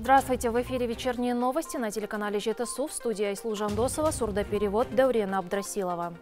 Здравствуйте, в эфире вечерние новости на телеканале ЖТСУ в студии Айслу Жандосова, сурдоперевод Даврена Абдрасилова.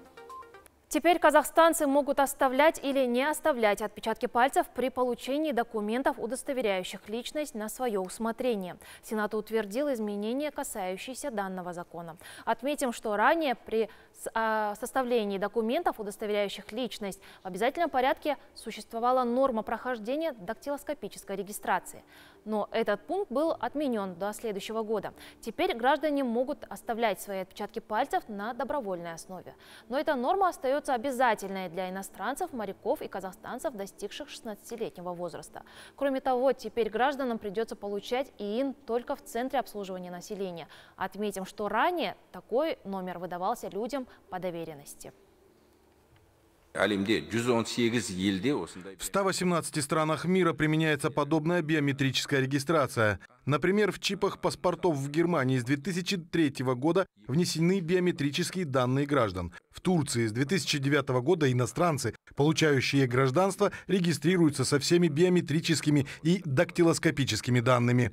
Теперь казахстанцы могут оставлять или не оставлять отпечатки пальцев при получении документов, удостоверяющих личность на свое усмотрение. Сенат утвердил изменения, касающиеся данного закона. Отметим, что ранее при а, составлении документов, удостоверяющих личность, в обязательном порядке существовала норма прохождения дактилоскопической регистрации но этот пункт был отменен до следующего года. Теперь граждане могут оставлять свои отпечатки пальцев на добровольной основе. Но эта норма остается обязательной для иностранцев, моряков и казахстанцев, достигших 16-летнего возраста. Кроме того, теперь гражданам придется получать ИИН только в Центре обслуживания населения. Отметим, что ранее такой номер выдавался людям по доверенности. В 118 странах мира применяется подобная биометрическая регистрация. Например, в чипах паспортов в Германии с 2003 года внесены биометрические данные граждан. В Турции с 2009 года иностранцы, получающие гражданство, регистрируются со всеми биометрическими и дактилоскопическими данными.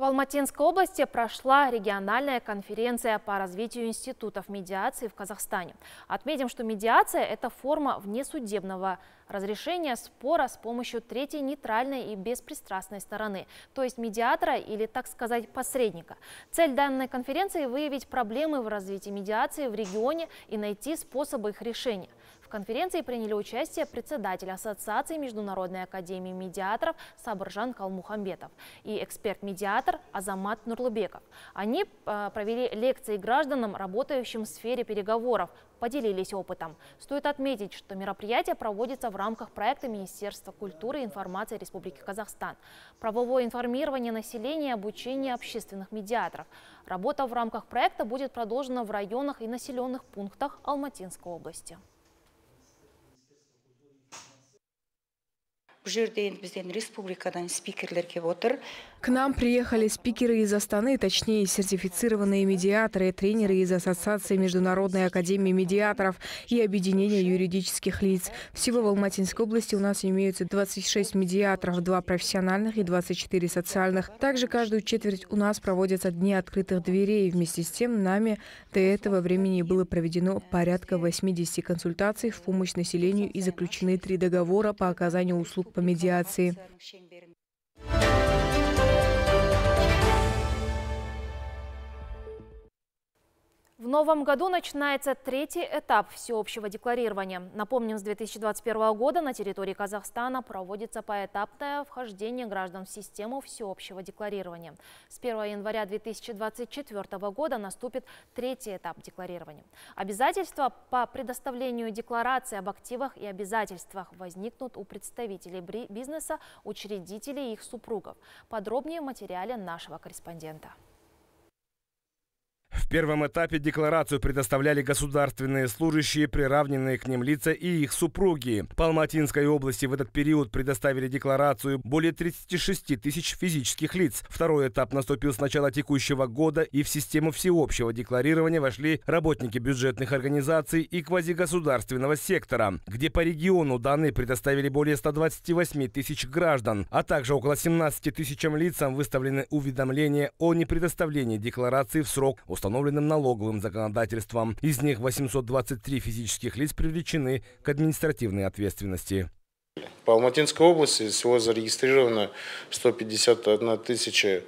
В Алматинской области прошла региональная конференция по развитию институтов медиации в Казахстане. Отметим, что медиация – это форма внесудебного разрешения спора с помощью третьей нейтральной и беспристрастной стороны, то есть медиатора или, так сказать, посредника. Цель данной конференции – выявить проблемы в развитии медиации в регионе и найти способы их решения конференции приняли участие председатель Ассоциации Международной Академии Медиаторов Сабыржан Калмухамбетов и эксперт-медиатор Азамат Нурлубеков. Они а, провели лекции гражданам, работающим в сфере переговоров, поделились опытом. Стоит отметить, что мероприятие проводится в рамках проекта Министерства культуры и информации Республики Казахстан. Правовое информирование населения и обучение общественных медиаторов. Работа в рамках проекта будет продолжена в районах и населенных пунктах Алматинской области. бұл жерде енді бізден республикадан спикерлер кеп отыр К нам приехали спикеры из Астаны, точнее сертифицированные медиаторы и тренеры из Ассоциации Международной Академии Медиаторов и Объединения юридических лиц. Всего в Алматинской области у нас имеются 26 медиаторов, 2 профессиональных и 24 социальных. Также каждую четверть у нас проводятся дни открытых дверей. Вместе с тем нами до этого времени было проведено порядка 80 консультаций в помощь населению и заключены три договора по оказанию услуг по медиации. В новом году начинается третий этап всеобщего декларирования. Напомним, с 2021 года на территории Казахстана проводится поэтапное вхождение граждан в систему всеобщего декларирования. С 1 января 2024 года наступит третий этап декларирования. Обязательства по предоставлению декларации об активах и обязательствах возникнут у представителей бизнеса, учредителей и их супругов. Подробнее в материале нашего корреспондента. В первом этапе декларацию предоставляли государственные служащие, приравненные к ним лица и их супруги. По Алматинской области в этот период предоставили декларацию более 36 тысяч физических лиц. Второй этап наступил с начала текущего года и в систему всеобщего декларирования вошли работники бюджетных организаций и квазигосударственного сектора, где по региону данные предоставили более 128 тысяч граждан, а также около 17 тысячам лицам выставлены уведомления о непредоставлении декларации в срок установленным налоговым законодательством. Из них 823 физических лиц привлечены к административной ответственности. По Алматинской области всего зарегистрировано 151 тысяча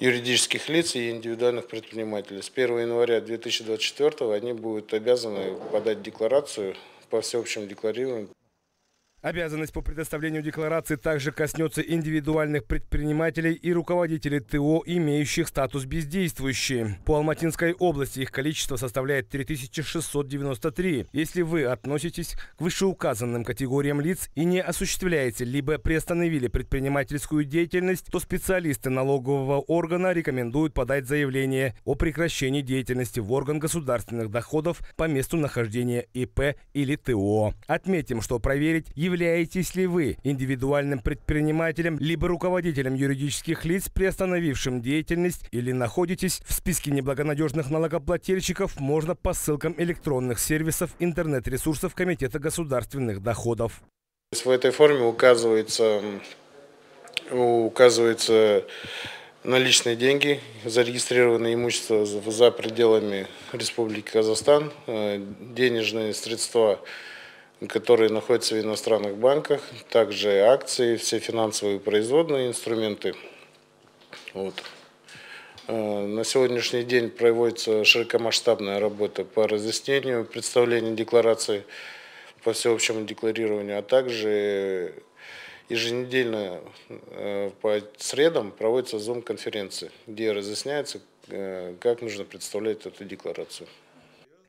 юридических лиц и индивидуальных предпринимателей. С 1 января 2024 они будут обязаны подать декларацию по всеобщему декларированию. Обязанность по предоставлению декларации также коснется индивидуальных предпринимателей и руководителей ТО, имеющих статус бездействующие. По Алматинской области их количество составляет 3693. Если вы относитесь к вышеуказанным категориям лиц и не осуществляете, либо приостановили предпринимательскую деятельность, то специалисты налогового органа рекомендуют подать заявление о прекращении деятельности в орган государственных доходов по месту нахождения ИП или ТО. Отметим, что проверить, Являетесь ли вы индивидуальным предпринимателем либо руководителем юридических лиц, приостановившим деятельность или находитесь в списке неблагонадежных налогоплательщиков, можно по ссылкам электронных сервисов интернет-ресурсов Комитета государственных доходов. В этой форме указывается, указывается наличные деньги, зарегистрированное имущество за пределами Республики Казахстан, э, денежные средства которые находятся в иностранных банках, также акции, все финансовые производные инструменты. Вот. Э, на сегодняшний день проводится широкомасштабная работа по разъяснению представлению декларации по всеобщему декларированию, а также еженедельно э, по средам проводятся зум-конференции, где разъясняется, э, как нужно представлять эту декларацию.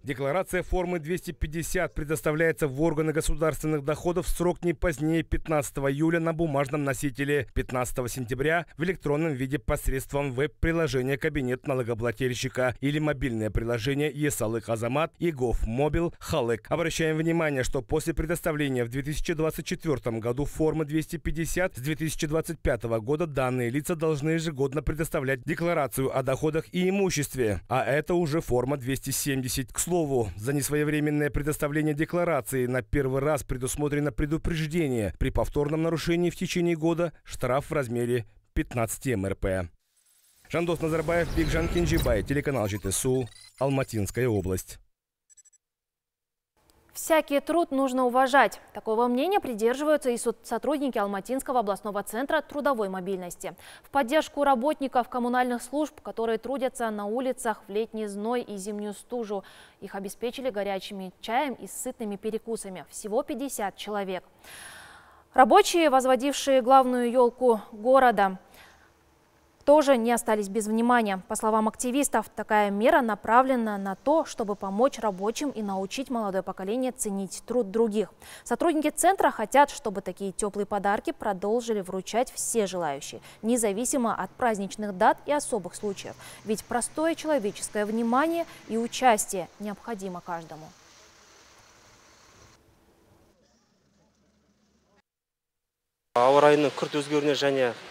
Декларация формы 250 предоставляется в органы государственных доходов в срок не позднее 15 июля на бумажном носителе, 15 сентября в электронном виде посредством веб-приложения «Кабинет налогоплательщика» или мобильное приложение «Есалык Азамат» и «Гофмобил Халык». Обращаем внимание, что после предоставления в 2024 году формы 250 с 2025 года данные лица должны ежегодно предоставлять декларацию о доходах и имуществе, а это уже форма 270. К слову, слову, за несвоевременное предоставление декларации на первый раз предусмотрено предупреждение. При повторном нарушении в течение года штраф в размере 15 МРП. Жандос Назарбаев, Бигжан Кинджибай, телеканал ЖТСУ, Алматинская область. Всякий труд нужно уважать. Такого мнения придерживаются и сотрудники Алматинского областного центра трудовой мобильности. В поддержку работников коммунальных служб, которые трудятся на улицах в летний зной и зимнюю стужу, их обеспечили горячими чаем и сытными перекусами. Всего 50 человек. Рабочие, возводившие главную елку города, тоже не остались без внимания. По словам активистов, такая мера направлена на то, чтобы помочь рабочим и научить молодое поколение ценить труд других. Сотрудники центра хотят, чтобы такие теплые подарки продолжили вручать все желающие, независимо от праздничных дат и особых случаев. Ведь простое человеческое внимание и участие необходимо каждому.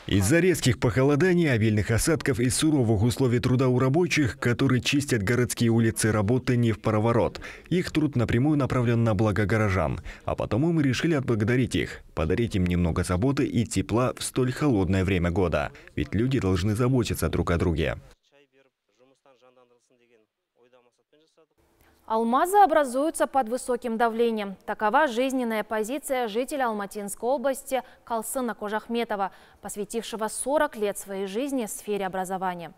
Из-за резких похолоданий, обильных осадков и суровых условий труда у рабочих, которые чистят городские улицы, работы не в пароворот. Их труд напрямую направлен на благо горожан. А потому мы решили отблагодарить их, подарить им немного заботы и тепла в столь холодное время года. Ведь люди должны заботиться друг о друге. Алмазы образуются под высоким давлением. Такова жизненная позиция жителя Алматинской области Калсына Кожахметова, посвятившего 40 лет своей жизни в сфере образования.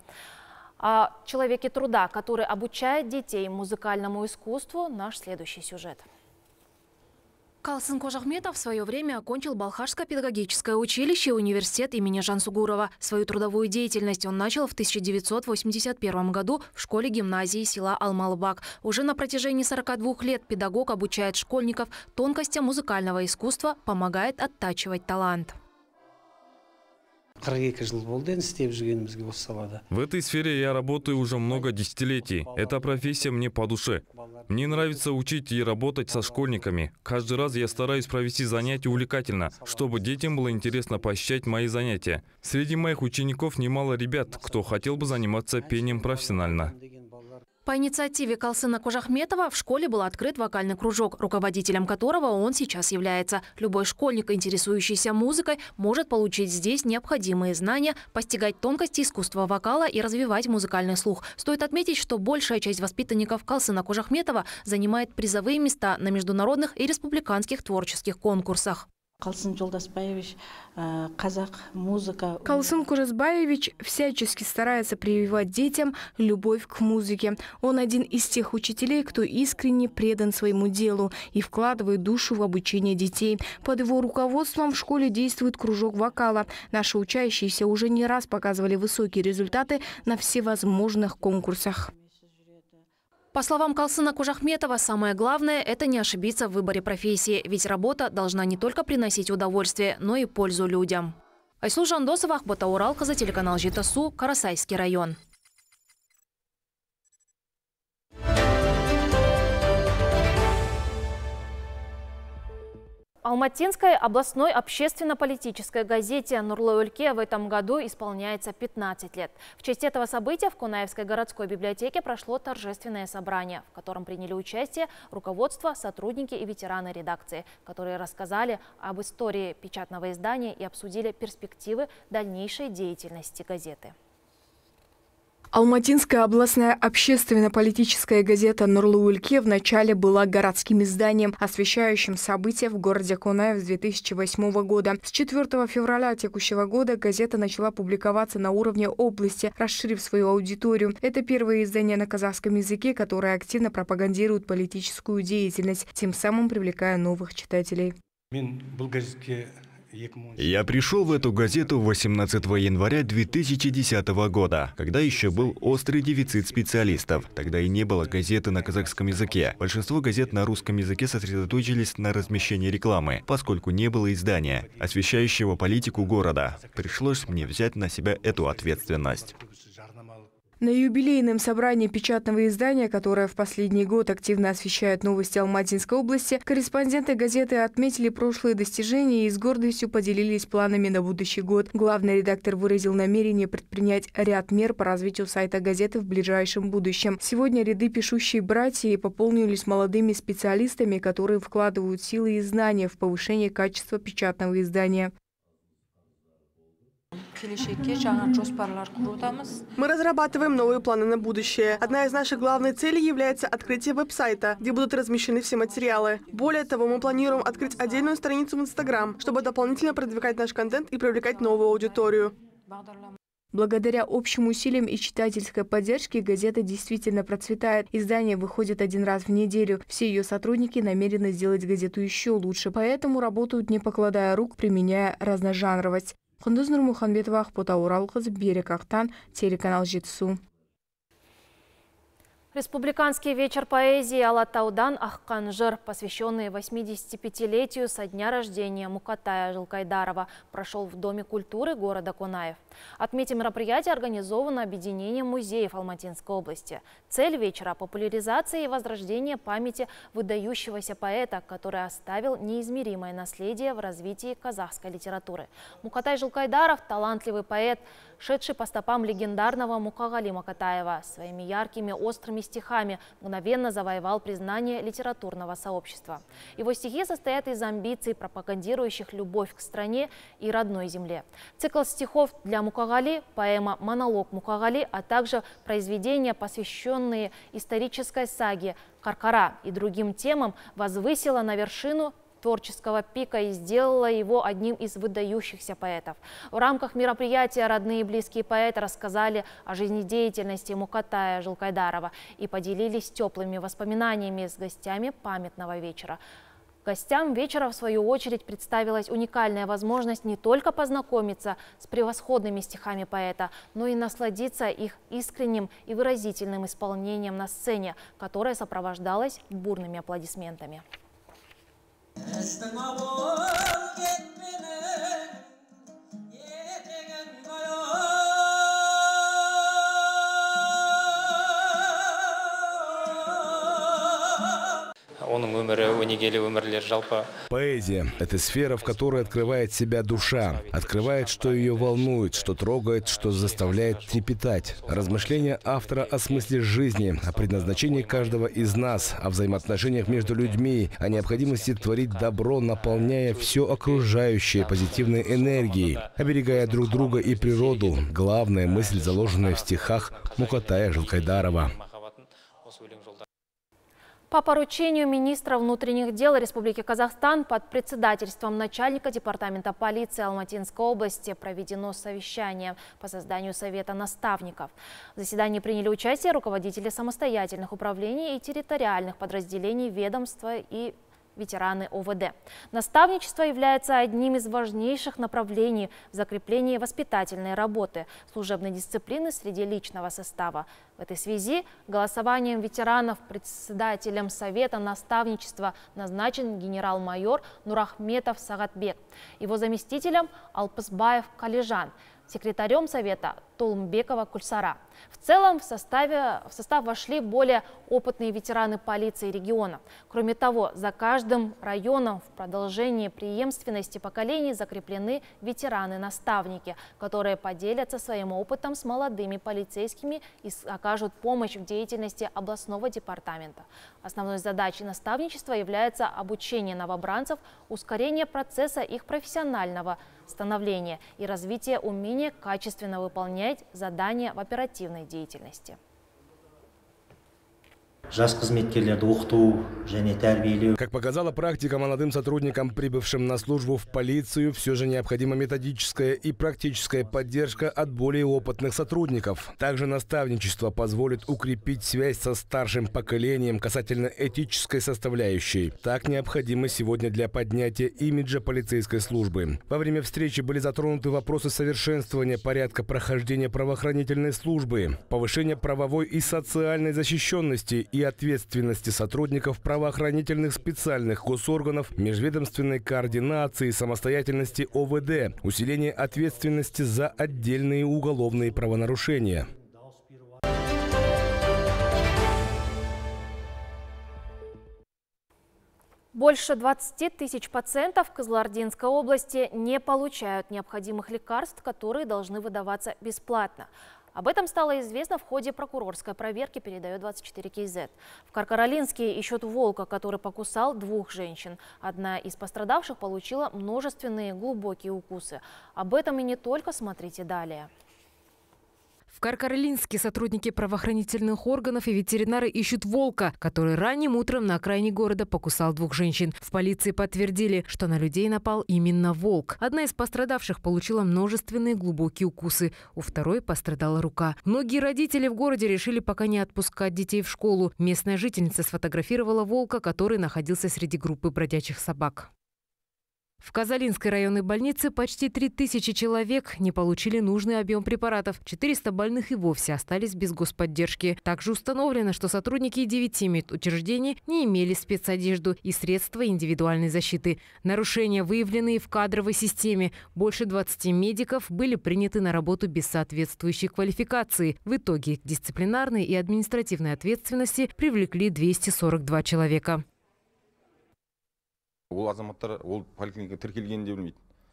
О человеке труда, который обучает детей музыкальному искусству, наш следующий сюжет – Калсын Кожахметов в свое время окончил Балхашское педагогическое училище университет имени Жансугурова. Свою трудовую деятельность он начал в 1981 году в школе-гимназии села Алмалбак. Уже на протяжении 42 лет педагог обучает школьников тонкостям музыкального искусства, помогает оттачивать талант. В этой сфере я работаю уже много десятилетий. Эта профессия мне по душе. Мне нравится учить и работать со школьниками. Каждый раз я стараюсь провести занятия увлекательно, чтобы детям было интересно посещать мои занятия. Среди моих учеников немало ребят, кто хотел бы заниматься пением профессионально. По инициативе Калсына Кожахметова в школе был открыт вокальный кружок, руководителем которого он сейчас является. Любой школьник, интересующийся музыкой, может получить здесь необходимые знания, постигать тонкости искусства вокала и развивать музыкальный слух. Стоит отметить, что большая часть воспитанников Калсына Кожахметова занимает призовые места на международных и республиканских творческих конкурсах. Калсын Жолдасбаевич, э, казах, музыка. Калсын Кужасбаевич всячески старается прививать детям любовь к музыке. Он один из тех учителей, кто искренне предан своему делу и вкладывает душу в обучение детей. Под его руководством в школе действует кружок вокала. Наши учащиеся уже не раз показывали высокие результаты на всевозможных конкурсах. По словам Калсына Кужахметова, самое главное – это не ошибиться в выборе профессии, ведь работа должна не только приносить удовольствие, но и пользу людям. Айсу Жандосова, Ахбата Уралка за телеканал Житасу, Карасайский район. Алматинской областной общественно-политической газете «Нурлы Ульке» в этом году исполняется 15 лет. В честь этого события в Кунаевской городской библиотеке прошло торжественное собрание, в котором приняли участие руководство, сотрудники и ветераны редакции, которые рассказали об истории печатного издания и обсудили перспективы дальнейшей деятельности газеты. Алматинская областная общественно-политическая газета «Нурлы Ульке» вначале была городским изданием, освещающим события в городе Кунаев с 2008 года. С 4 февраля текущего года газета начала публиковаться на уровне области, расширив свою аудиторию. Это первое издание на казахском языке, которое активно пропагандирует политическую деятельность, тем самым привлекая новых читателей. Я пришел в эту газету 18 января 2010 года, когда еще был острый дефицит специалистов. Тогда и не было газеты на казахском языке. Большинство газет на русском языке сосредоточились на размещении рекламы, поскольку не было издания, освещающего политику города. Пришлось мне взять на себя эту ответственность. На юбилейном собрании печатного издания, которое в последний год активно освещает новости Алматинской области, корреспонденты газеты отметили прошлые достижения и с гордостью поделились планами на будущий год. Главный редактор выразил намерение предпринять ряд мер по развитию сайта газеты в ближайшем будущем. Сегодня ряды пишущие братья пополнились молодыми специалистами, которые вкладывают силы и знания в повышение качества печатного издания. Мы разрабатываем новые планы на будущее. Одна из наших главных целей является открытие веб-сайта, где будут размещены все материалы. Более того, мы планируем открыть отдельную страницу в Инстаграм, чтобы дополнительно продвигать наш контент и привлекать новую аудиторию. Благодаря общим усилиям и читательской поддержке газета действительно процветает. Издание выходит один раз в неделю. Все ее сотрудники намерены сделать газету еще лучше, поэтому работают не покладая рук, применяя разножанровость. құндыз нұрмұхамбетова ақбота оралқызы берік ақтан телеканал жетісу Республиканский вечер поэзии «Алатаудан Ахкан посвященный 85-летию со дня рождения Мукатая Жилкайдарова, прошел в Доме культуры города Кунаев. Отметим, мероприятие организовано объединением музеев Алматинской области. Цель вечера – популяризация и возрождение памяти выдающегося поэта, который оставил неизмеримое наследие в развитии казахской литературы. Мукатай Жилкайдаров – талантливый поэт, шедший по стопам легендарного Мукагали Макатаева, Своими яркими, острыми стихами мгновенно завоевал признание литературного сообщества. Его стихи состоят из амбиций, пропагандирующих любовь к стране и родной земле. Цикл стихов для Мукагали, поэма «Монолог Мукагали», а также произведения, посвященные исторической саге «Каркара» и другим темам, возвысила на вершину творческого пика и сделала его одним из выдающихся поэтов. В рамках мероприятия родные и близкие поэта рассказали о жизнедеятельности Мукатая Жилкайдарова и поделились теплыми воспоминаниями с гостями памятного вечера. Гостям вечера, в свою очередь, представилась уникальная возможность не только познакомиться с превосходными стихами поэта, но и насладиться их искренним и выразительным исполнением на сцене, которое сопровождалось бурными аплодисментами. Están a өмірі өнегелі өмірлер жалпы поэзия это сфера в которой открывает себя душа открывает что ее волнует что трогает что заставляет трепетать размышления автора о смысле жизни о предназначении каждого из нас о взаимоотношениях между людьми о необходимости творить добро наполняя все окружающее позитивной энергией оберегая друг друга и природу главная мысль заложенная в стихах мукатая жилкайдарова по поручению министра внутренних дел Республики Казахстан под председательством начальника департамента полиции Алматинской области проведено совещание по созданию Совета наставников. В заседании приняли участие руководители самостоятельных управлений и территориальных подразделений ведомства и ветераны ОВД. Наставничество является одним из важнейших направлений в закреплении воспитательной работы, служебной дисциплины среди личного состава. В этой связи голосованием ветеранов председателем Совета наставничества назначен генерал-майор Нурахметов Сагатбек, его заместителем Алпысбаев Калижан, секретарем Совета Толмбекова Кульсара. В целом в, составе, в состав вошли более опытные ветераны полиции региона. Кроме того, за каждым районом в продолжении преемственности поколений закреплены ветераны-наставники, которые поделятся своим опытом с молодыми полицейскими и окажут помощь в деятельности областного департамента. Основной задачей наставничества является обучение новобранцев, ускорение процесса их профессионального становления и развитие умения качественно выполнять выполнять задания в оперативной деятельности как показала практика молодым сотрудникам прибывшим на службу в полицию все же необходима методическая и практическая поддержка от более опытных сотрудников также наставничество позволит укрепить связь со старшим поколением касательно этической составляющей так необходимо сегодня для поднятия имиджа полицейской службы во время встречи были затронуты вопросы совершенствования порядка прохождения правоохранительной службы повышения правовой и социальной защищенности и и ответственности сотрудников правоохранительных специальных госорганов, межведомственной координации, самостоятельности ОВД, усиление ответственности за отдельные уголовные правонарушения. Больше 20 тысяч пациентов Козлординской области не получают необходимых лекарств, которые должны выдаваться бесплатно. Об этом стало известно в ходе прокурорской проверки, передает 24 КЗ. В Каркаролинске ищут волка, который покусал двух женщин. Одна из пострадавших получила множественные глубокие укусы. Об этом и не только, смотрите далее. В Каркаролинске сотрудники правоохранительных органов и ветеринары ищут волка, который ранним утром на окраине города покусал двух женщин. В полиции подтвердили, что на людей напал именно волк. Одна из пострадавших получила множественные глубокие укусы. У второй пострадала рука. Многие родители в городе решили пока не отпускать детей в школу. Местная жительница сфотографировала волка, который находился среди группы бродячих собак. В Казалинской районной больнице почти 3000 человек не получили нужный объем препаратов. 400 больных и вовсе остались без господдержки. Также установлено, что сотрудники 9 медучреждений не имели спецодежду и средства индивидуальной защиты. Нарушения, выявленные в кадровой системе. Больше 20 медиков были приняты на работу без соответствующей квалификации. В итоге к дисциплинарной и административной ответственности привлекли 242 человека.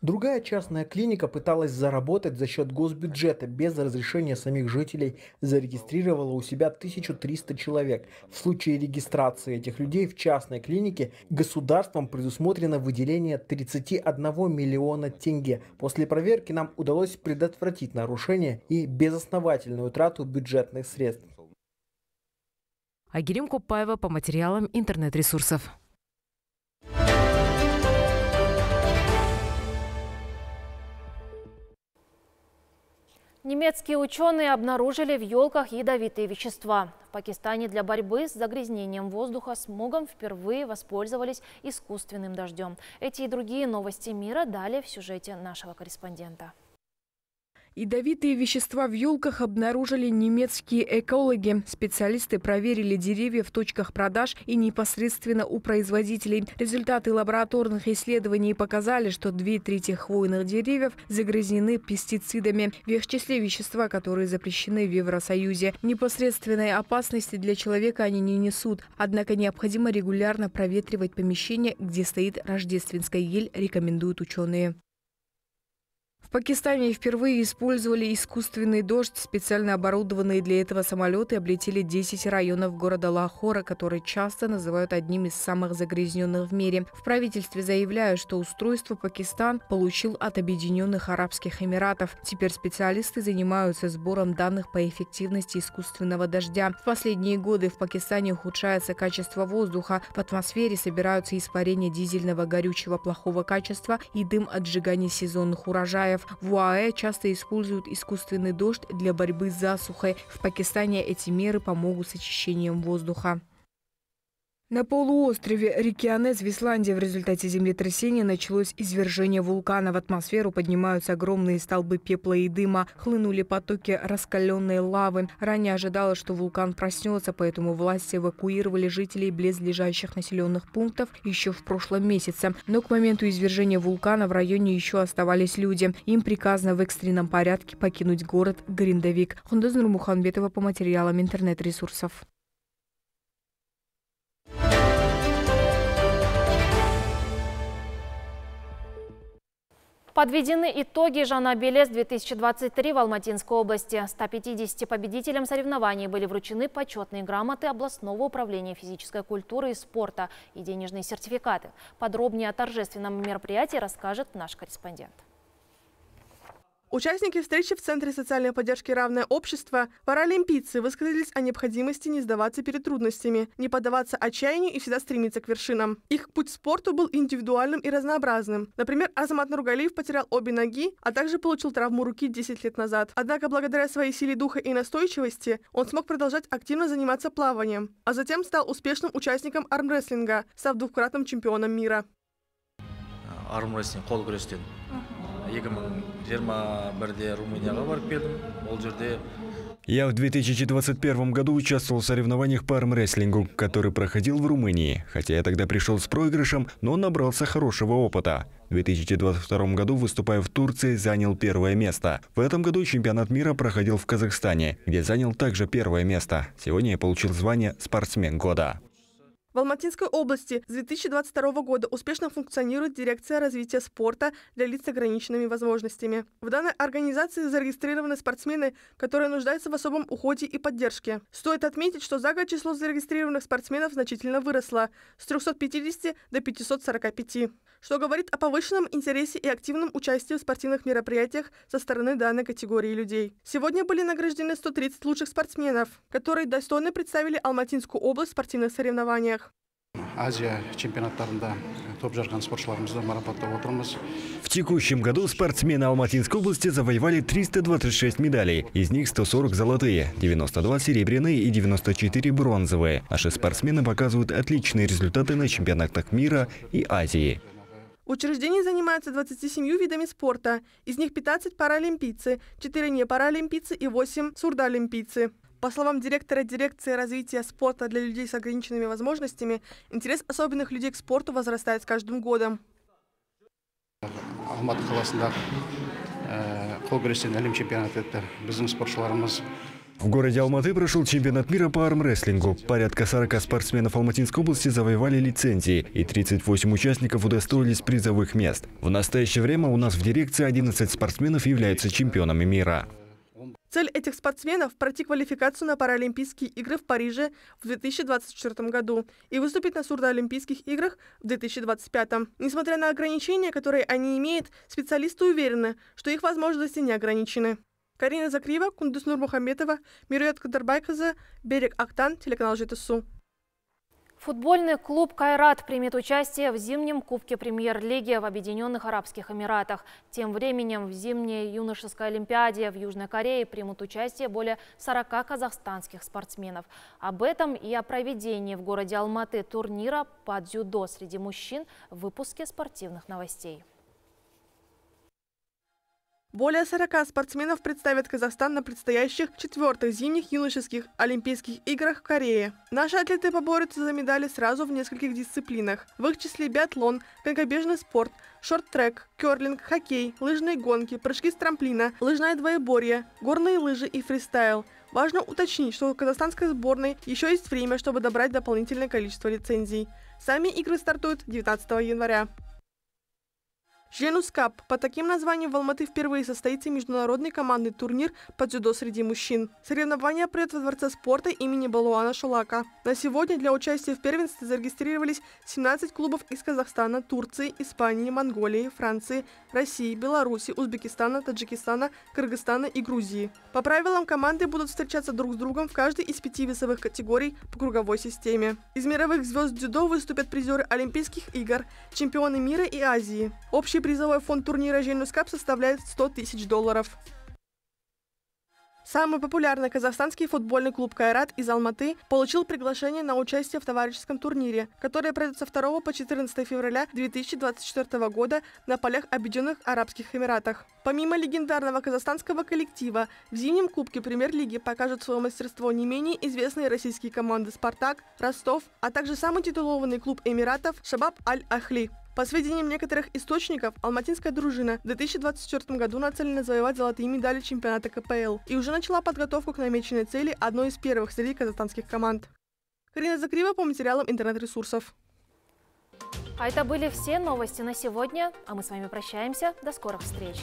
Другая частная клиника пыталась заработать за счет госбюджета без разрешения самих жителей, зарегистрировала у себя 1300 человек. В случае регистрации этих людей в частной клинике государством предусмотрено выделение 31 миллиона тенге. После проверки нам удалось предотвратить нарушение и безосновательную трату бюджетных средств. Агирим Купаева по материалам интернет-ресурсов. Немецкие ученые обнаружили в елках ядовитые вещества. В Пакистане для борьбы с загрязнением воздуха смогом впервые воспользовались искусственным дождем. Эти и другие новости мира далее в сюжете нашего корреспондента. Ядовитые вещества в елках обнаружили немецкие экологи. Специалисты проверили деревья в точках продаж и непосредственно у производителей. Результаты лабораторных исследований показали, что две трети хвойных деревьев загрязнены пестицидами. В их числе вещества, которые запрещены в Евросоюзе. Непосредственной опасности для человека они не несут. Однако необходимо регулярно проветривать помещение, где стоит рождественская ель, рекомендуют ученые. Пакистане впервые использовали искусственный дождь. Специально оборудованные для этого самолеты облетели 10 районов города Лахора, который часто называют одним из самых загрязненных в мире. В правительстве заявляют, что устройство Пакистан получил от Объединенных Арабских Эмиратов. Теперь специалисты занимаются сбором данных по эффективности искусственного дождя. В последние годы в Пакистане ухудшается качество воздуха. В атмосфере собираются испарения дизельного горючего плохого качества и дым от сжигания сезонных урожаев. В УАЭ часто используют искусственный дождь для борьбы с засухой. В Пакистане эти меры помогут с очищением воздуха. На полуострове Рикианес в Исландии в результате землетрясения началось извержение вулкана. В атмосферу поднимаются огромные столбы пепла и дыма. Хлынули потоки раскаленной лавы. Ранее ожидалось, что вулкан проснется, поэтому власти эвакуировали жителей близлежащих населенных пунктов еще в прошлом месяце. Но к моменту извержения вулкана в районе еще оставались люди. Им приказано в экстренном порядке покинуть город Гриндовик. Хундоз Мухамбетова по материалам интернет-ресурсов. Подведены итоги Жана Белес 2023 в Алматинской области. 150 победителям соревнований были вручены почетные грамоты областного управления физической культуры и спорта и денежные сертификаты. Подробнее о торжественном мероприятии расскажет наш корреспондент. Участники встречи в Центре социальной поддержки «Равное общество» паралимпийцы высказались о необходимости не сдаваться перед трудностями, не поддаваться отчаянию и всегда стремиться к вершинам. Их путь к спорту был индивидуальным и разнообразным. Например, Азамат Нургалиев потерял обе ноги, а также получил травму руки 10 лет назад. Однако благодаря своей силе духа и настойчивости он смог продолжать активно заниматься плаванием, а затем стал успешным участником армрестлинга, став двукратным чемпионом мира. армрестлинг, қол күрестен я в 2021 году участвовал в соревнованиях по армрестлингу, который проходил в Румынии. Хотя я тогда пришел с проигрышем, но набрался хорошего опыта. В 2022 году, выступая в Турции, занял первое место. В этом году чемпионат мира проходил в Казахстане, где занял также первое место. Сегодня я получил звание «Спортсмен года». В Алматинской области с 2022 года успешно функционирует Дирекция развития спорта для лиц с ограниченными возможностями. В данной организации зарегистрированы спортсмены, которые нуждаются в особом уходе и поддержке. Стоит отметить, что за год число зарегистрированных спортсменов значительно выросло – с 350 до 545, что говорит о повышенном интересе и активном участии в спортивных мероприятиях со стороны данной категории людей. Сегодня были награждены 130 лучших спортсменов, которые достойно представили Алматинскую область в спортивных соревнованиях азия чемпионаттарында топ жарған спортшыларымызды марапаттап отырмыз. В текущем году спортсмены Алматинской области завоевали 326 медалей. Из них 140 золотые, 92 серебряные и 94 бронзовые. Наши спортсмены показывают отличные результаты на чемпионатах мира и Азии. Учреждение занимается 27 видами спорта. Из них 15 паралимпийцы, 4 непаралимпийцы и 8 сурдолимпийцы. По словам директора дирекции развития спорта для людей с ограниченными возможностями, интерес особенных людей к спорту возрастает с каждым годом. алматы қаласындағы э, қол күрестен әлем чемпионаты өтті біздің В городе Алматы прошел чемпионат мира по армрестлингу. Порядка 40 спортсменов Алматинской области завоевали лицензии, и 38 участников удостоились призовых мест. В настоящее время у нас в дирекции 11 спортсменов являются чемпионами мира. Цель этих спортсменов – пройти квалификацию на Паралимпийские игры в Париже в 2024 году и выступить на Сурдоолимпийских играх в 2025. Несмотря на ограничения, которые они имеют, специалисты уверены, что их возможности не ограничены. Карина Закрива, Кундус Нурмухаметова, Мирует Кадарбайказа, Берег Актан, телеканал ЖТСУ. Футбольный клуб «Кайрат» примет участие в зимнем Кубке премьер-лиги в Объединенных Арабских Эмиратах. Тем временем в зимней юношеской олимпиаде в Южной Корее примут участие более 40 казахстанских спортсменов. Об этом и о проведении в городе Алматы турнира по дзюдо среди мужчин в выпуске спортивных новостей. Более 40 спортсменов представят Казахстан на предстоящих четвертых зимних юношеских Олимпийских играх в Корее. Наши атлеты поборются за медали сразу в нескольких дисциплинах. В их числе биатлон, конькобежный спорт, шорт-трек, керлинг, хоккей, лыжные гонки, прыжки с трамплина, лыжное двоеборье, горные лыжи и фристайл. Важно уточнить, что у казахстанской сборной еще есть время, чтобы добрать дополнительное количество лицензий. Сами игры стартуют 19 января. Женус Кап. По таким названиям в Алматы впервые состоится международный командный турнир по дзюдо среди мужчин. Соревнования пройдут во Дворце спорта имени Балуана Шулака. На сегодня для участия в первенстве зарегистрировались 17 клубов из Казахстана, Турции, Испании, Монголии, Франции, России, Беларуси, Узбекистана, Таджикистана, Кыргызстана и Грузии. По правилам команды будут встречаться друг с другом в каждой из пяти весовых категорий по круговой системе. Из мировых звезд дзюдо выступят призеры Олимпийских игр, чемпионы мира и Азии. Общий призовой фонд турнира Genius Cup составляет 100 тысяч долларов. Самый популярный казахстанский футбольный клуб «Кайрат» из Алматы получил приглашение на участие в товарищеском турнире, который пройдет со 2 по 14 февраля 2024 года на полях Объединенных Арабских Эмиратах. Помимо легендарного казахстанского коллектива, в зимнем кубке премьер-лиги покажут свое мастерство не менее известные российские команды «Спартак», «Ростов», а также самый титулованный клуб Эмиратов «Шабаб Аль-Ахли». По сведениям некоторых источников, алматинская дружина в 2024 году нацелена завоевать золотые медали чемпионата КПЛ и уже начала подготовку к намеченной цели одной из первых среди казахстанских команд. Карина Закрива по материалам интернет-ресурсов. А это были все новости на сегодня, а мы с вами прощаемся. До скорых встреч!